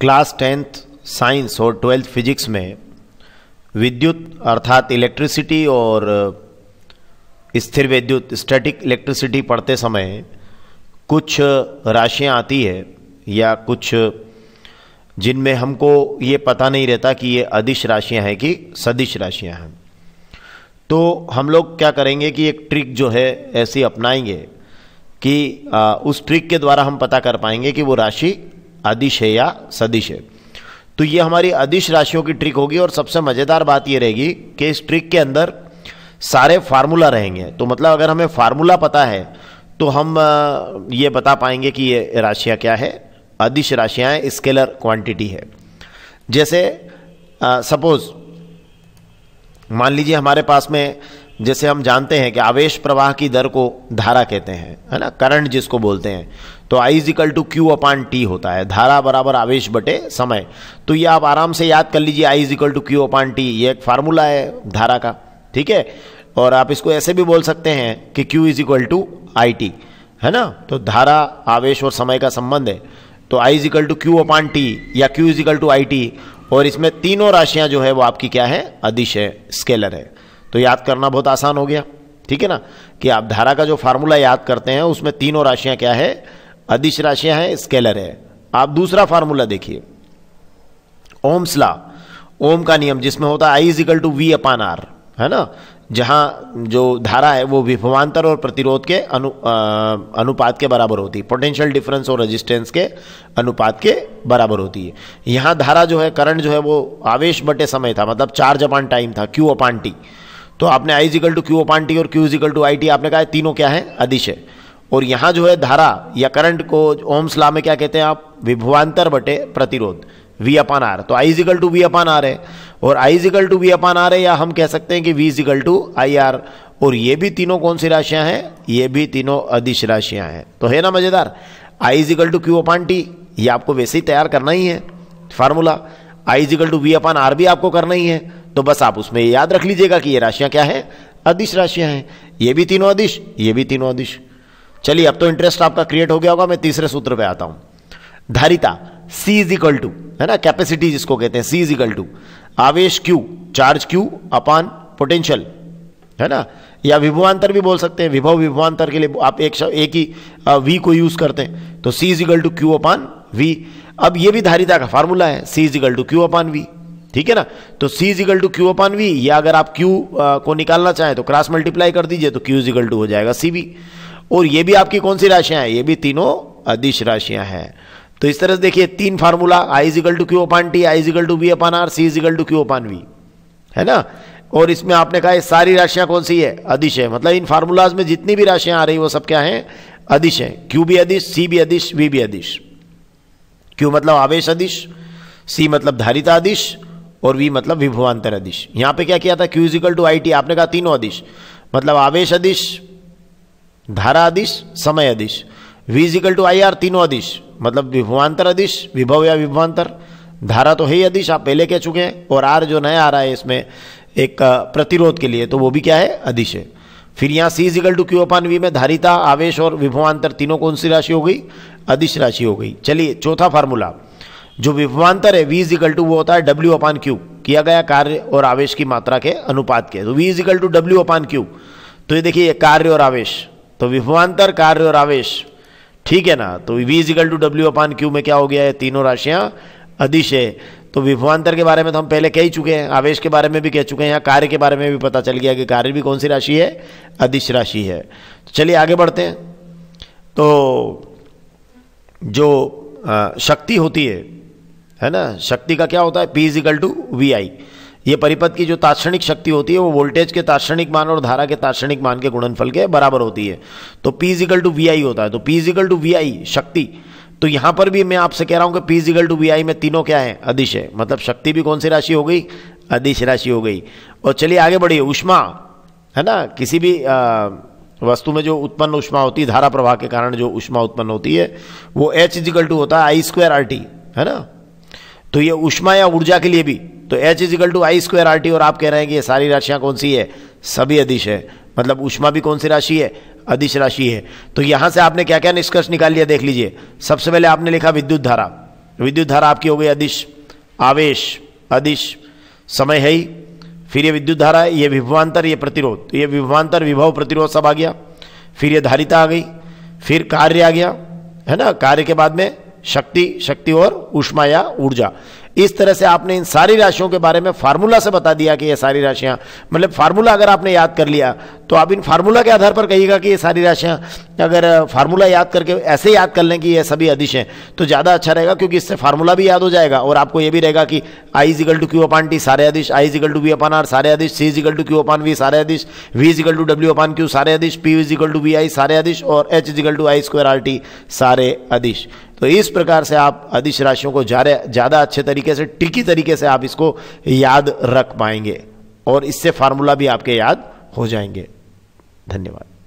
class tenth science और twelfth physics में विद्युत अर्थात इलेक्ट्रिसिटी और स्थिर विद्युत स्टैटिक इलेक्ट्रिसिटी पढ़ते समय कुछ राशियाँ आती है या कुछ जिनमें हमको ये पता नहीं रहता कि ये अधिश राशियाँ हैं कि सदिश राशियाँ हैं तो हम लोग क्या करेंगे कि एक ट्रिक जो है ऐसी अपनाएंगे कि उस ट्रिक के द्वारा हम पता कर पाएंगे कि वो राशि अधिश है या सदिश है तो ये हमारी अधिश राशियों की ट्रिक होगी और सबसे मज़ेदार बात ये रहेगी कि इस ट्रिक के अंदर सारे फार्मूला रहेंगे तो मतलब अगर हमें फार्मूला पता है तो हम ये बता पाएंगे कि ये राशियाँ क्या है अधिश राशियाँ स्केलर क्वांटिटी है जैसे सपोज़ मान लीजिए हमारे पास में जैसे हम जानते हैं कि आवेश प्रवाह की दर को धारा कहते हैं है ना करंट जिसको बोलते हैं तो I is equal to Q upon T होता है धारा बराबर आवेश बटे समय तो ये आप आराम से याद कर लीजिए I is equal to Q upon T ये एक फार्मूला है धारा का ठीक है और आप इसको ऐसे भी बोल सकते हैं कि Q is equal to I T है ना तो धारा आवेश और समय का संबंध है तो I is equal to Q upon T या Q is equal to I T और इसमें तीनों राशियां जो है वो आपकी क्या है अदिश है स्केलर है तो याद करना बहुत आसान हो गया ठीक है ना कि आप धारा का जो फार्मूला याद करते हैं उसमें तीनों राशियां क्या है अधिश राशियां हैं स्केलर है आप दूसरा फार्मूला देखिए ओम्स ओम का नियम जिसमें होता है I is to V upon R है ना जहां जो धारा है वो विभवान्तर और प्रतिरोध के अनु आ, अनुपात के बराबर होती है पोटेंशियल डिफरेंस और रेजिस्टेंस के अनुपात के बराबर होती है यहां धारा जो है करंट जो है वो आवेश बटे समय था मतलब चार्ज अपान टाइम था क्यू अपान टी तो आपने I is equal to Q upon T और Q is equal to I T आपने कहा तीनों क्या है अदिश है और यहाँ जो है धारा या करंट को ओम्स ला में क्या कहते हैं आप विभवान्तर बटे प्रतिरोध वी अपान आर तो I is equal to V upon R है और I is equal to V upon R है या हम कह सकते हैं कि V is equal to I R और ये भी तीनों कौन सी राशियाँ हैं ये भी तीनों अधिश राशियाँ हैं तो है ना मज़ेदार I is equal to Q upon T ये आपको वैसे ही तैयार करना ही है formula I is equal to V upon R भी आपको करना ही है तो बस आप उसमें याद रख लीजिएगा कि ये राशियां क्या है अधिश राशियां हैं ये भी तीनों अधिश ये भी तीनों अधिश चलिए अब तो इंटरेस्ट आपका क्रिएट हो गया होगा मैं तीसरे सूत्र पे आता हूं धारिता सी इज इक्वल टू है ना कैपेसिटी जिसको कहते हैं सी इज इक्वल टू आवेश Q charge Q upon potential है ना या विभवांतर भी बोल सकते हैं विभव विभवांतर के लिए आप एक एक ही वी को यूज करते हैं तो C is equal to Q upon V अब ये भी धारिता का फार्मूला है C is equal to Q upon V ठीक है ना तो C is equal to Q upon V या अगर आप क्यू को निकालना चाहें तो क्रॉस मल्टीप्लाई कर दीजिए तो क्यू इजिकल टू हो जाएगा सी बी और ये भी आपकी कौन सी राशियां हैं ये भी तीनों अदिश राशियां हैं तो इस तरह से देखिए तीन formula I is equal to Q upon T I is equal to V upon R C is equal to Q upon V है ना और इसमें आपने कहा ये सारी राशियां कौन सी है अधिश है मतलब इन फार्मूलाज में जितनी भी राशियां आ रही वो सब क्या है अधिश है क्यू भी अधिश सी भी अदिश वी भी अदिश क्यू मतलब आवेश अधिश सी मतलब धारिता अदिश और वी मतलब विभवान्तर अदिश यहां पे क्या किया था Q is equal to I T आपने कहा तीनों अदिश मतलब आवेश अदिश धारा अदिश समय अदिश V is equal to I R तीनों अदिश मतलब विभवान्तर अदिश विभव या विभवान्तर धारा तो है ही अदिश आप पहले कह चुके हैं और आर जो नया आ रहा है इसमें एक प्रतिरोध के लिए तो वो भी क्या है अदिश है फिर यहाँ C is equal to Q upon V में धारिता आवेश और विभवान्तर तीनों कौन सी राशि हो गई अदिश राशि हो गई चलिए चौथा फार्मूला जो विभवान्तर है वी इजिकल टू वो होता है डब्ल्यू अपान क्यू किया गया कार्य और आवेश की मात्रा के अनुपात के तो V is equal to W upon Q तो ये देखिए कार्य और आवेश तो विभवान्तर कार्य और आवेश ठीक है ना तो V is equal to W upon Q में क्या हो गया है तीनों राशियाँ अधिश है तो विभवान्तर के बारे में तो हम पहले कह ही चुके हैं आवेश के बारे में भी कह चुके हैं यहाँ कार्य के बारे में भी पता चल गया कि कार्य भी कौन सी राशि है अधिश राशि है तो चलिए आगे बढ़ते हैं तो जो शक्ति होती है है ना शक्ति का क्या होता है P is equal to V I ये परिपथ की जो ताक्षणिक शक्ति होती है वो वोल्टेज के ताक्षणिक मान और धारा के ताक्षणिक मान के गुणनफल के बराबर होती है तो P is equal to V I होता है तो P is equal to V I शक्ति तो यहाँ पर भी मैं आपसे कह रहा हूँ कि P is equal to V I में तीनों क्या है अदिश है मतलब शक्ति भी कौन सी राशि हो गई अदिश राशि हो गई और चलिए आगे बढ़िए उष्मा है ना किसी भी आ, वस्तु में जो उत्पन्न उष्मा होती है धारा प्रवाह के कारण जो उष्मा उत्पन्न होती है वो एच इजिकल टू होता है आई स्क्वायर आर टी है ना तो ये उष्मा या ऊर्जा के लिए भी तो H is equal to I square R T और आप कह रहे हैं कि ये सारी राशियां कौन सी है सभी अधिश है मतलब उष्मा भी कौन सी राशि है अधिश राशि है तो यहां से आपने क्या क्या निष्कर्ष निकाल लिया देख लीजिए सबसे पहले आपने लिखा विद्युत धारा विद्युत धारा आपकी हो गई अधिश आवेश अधिश समय है ही फिर ये विद्युत धारा ये विभवान्तर ये प्रतिरोध तो ये विभवान्तर विभव प्रतिरोध सब आ गया फिर ये धारिता आ गई फिर कार्य आ गया है ना कार्य के बाद में शक्ति शक्ति और ऊष्मा या ऊर्जा इस तरह से आपने इन सारी राशियों के बारे में फार्मूला से बता दिया कि ये सारी राशियां मतलब फार्मूला अगर आपने याद कर लिया तो आप इन फार्मूला के आधार पर कहिएगा कि ये सारी राशियां अगर फार्मूला याद करके ऐसे याद कर लें कि ये सभी अधिश हैं तो ज़्यादा अच्छा रहेगा क्योंकि इससे फार्मूला भी याद हो जाएगा और आपको ये भी रहेगा कि I is equal to Q upon T सारे अधिश I is equal to V upon R सारे अधिश C is equal to Q upon V सारे अधिश V is equal to W upon Q सारे अधिश P is equal to V I सारे अधिश और H is equal to I square R T सारे अधिश तो इस प्रकार से आप अधिश राशियों को ज़्यादा अच्छे तरीके से ट्रिकी तरीके से आप इसको याद रख पाएंगे और इससे फार्मूला भी आपके याद हो जाएंगे धन्यवाद